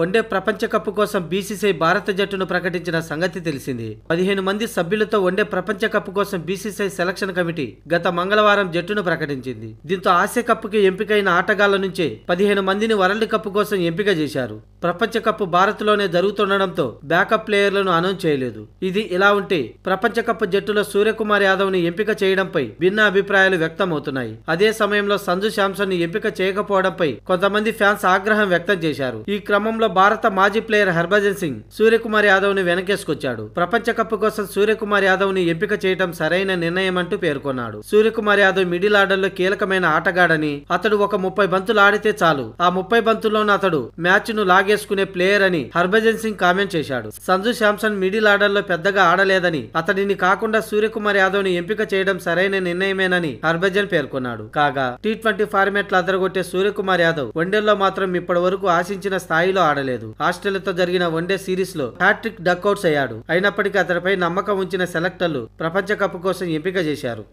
one day ప్రపంచ cup కోసం BCCI భారత జట్టును ప్రకటించిన సంగతి తెలిసింది పదిహేను మంది సభ్యులతో వన్డే ప్రపంచ కప్ కోసం బీసీసీఐ సెలక్షన్ కమిటీ గత మంగళవారం జట్టును ప్రకటించింది దీంతో ఆసియా కప్కి ఎంపికైన ఆటగాళ్ల నుంచే పదిహేను మందిని వరల్డ్ కప్ కోసం ఎంపిక చేశారు ప్రపంచ కప్ భారత్లోనే జరుగుతుండడంతో బ్యాకప్ ప్లేయర్లను అనౌన్స్ చేయలేదు ఇది ఇలా ఉంటే ప్రపంచ కప్ జట్టులో సూర్యకుమార్ యాదవ్ ని ఎంపిక చేయడంపై భిన్న అభిప్రాయాలు వ్యక్తమవుతున్నాయి అదే సమయంలో సంజు శాంసన్ ని ఎంపిక చేయకపోవడంపై కొంతమంది ఫ్యాన్స్ ఆగ్రహం వ్యక్తం చేశారు ఈ క్రమంలో క్రమంలో భారత మాజీ ప్లేయర్ హర్భజన్ సింగ్ సూర్యకుమార్ యాదవ్ ని వెనకేసుకొచ్చాడు ప్రపంచ కప్ కోసం సూర్యకుమార్ యాదవ్ ని ఎంపిక చేయడం సరైన నిర్ణయం అంటూ పేర్కొన్నాడు సూర్యకుమార్ యాదవ్ మిడిల్ ఆర్డర్ లో కీలకమైన ఆటగాడని అతడు ఒక ముప్పై బంతులు ఆడితే చాలు ఆ ముప్పై బంతుల్లోనూ అతడు మ్యాచ్ ను లాగేసుకునే ప్లేయర్ అని హర్భజన్ సింగ్ కామెంట్ చేశాడు సంజు శాంసన్ మిడిల్ ఆర్డర్ లో పెద్దగా ఆడలేదని అతడిని కాకుండా సూర్యకుమార్ యాదవ్ ని ఎంపిక చేయడం సరైన నిర్ణయమేనని హర్భజన్ పేర్కొన్నాడు కాగా టీ ట్వంటీ లో అదరగొట్టే సూర్యకుమార్ యాదవ్ వన్డేల్లో మాత్రం ఇప్పటి వరకు ఆశించిన స్థాయిలో ఆడలేదు ఆస్ట్రేలియాతో జరిగిన వన్డే సిరీస్ లో హ్యాట్రిక్ డక్అట్స్ అయ్యాడు అయినప్పటికీ అతడిపై నమ్మకం ఉంచిన సెలెక్టర్లు ప్రపంచ కప్ కోసం ఎంపిక చేశారు